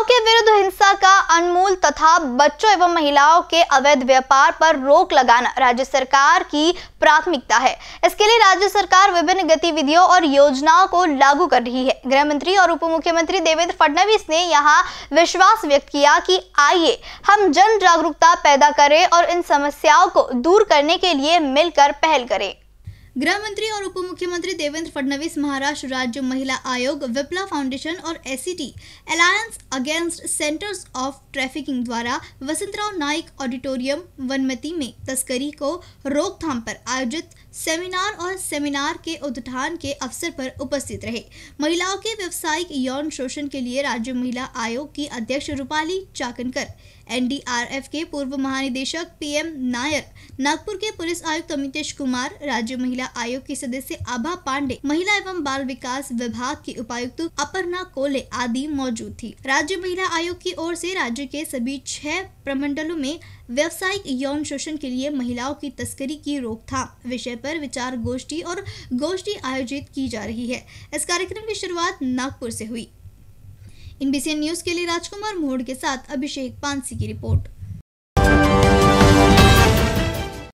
महिलाओं के विरुद्ध हिंसा का अनमूल तथा बच्चों एवं महिलाओं के अवैध व्यापार पर रोक लगाना राज्य सरकार की प्राथमिकता है इसके लिए राज्य सरकार विभिन्न गतिविधियों और योजनाओं को लागू कर रही है गृह मंत्री और उप मुख्यमंत्री देवेंद्र फडणवीस ने यहाँ विश्वास व्यक्त किया कि आइए हम जन जागरूकता पैदा करें और इन समस्याओं को दूर करने के लिए मिलकर पहल करें गृह मंत्री और उप मुख्यमंत्री देवेंद्र फडणवीस महाराष्ट्र राज्य महिला आयोग विप्ला फाउंडेशन और S alliance against centres of trafficking द्वारा वसंतराव नाइक ऑडिटोरियम वनमती में तस्करी को रोकथाम पर आयोजित सेमिनार और सेमिनार के उद्घाटन के अवसर पर उपस्थित रहे महिलाओं के व्यवसायिक यौन शोषण के लिए राज्य महिला आयोग की अध्यक्ष रूपाली चाकनकर एनडीआरएफ के पूर्व महानिदेशक पीएम नायर नागपुर के पुलिस आयुक्त अमितेश कुमार राज्य महिला आयोग की सदस्य आभा पांडे महिला एवं बाल विकास विभाग की उपायुक्त अपर्णा कोले आदि मौजूद थी राज्य महिला आयोग की ओर से राज्य के सभी छह प्रमंडलों में व्यावसायिक यौन शोषण के लिए महिलाओं की तस्करी की रोकथाम विषय पर विचार गोष्ठी और गोष्ठी आयोजित की जा रही है इस कार्यक्रम की शुरुआत नागपुर से हुई इन बीसीएन न्यूज के लिए राजकुमार मोहड़ के साथ अभिषेक पानसी की रिपोर्ट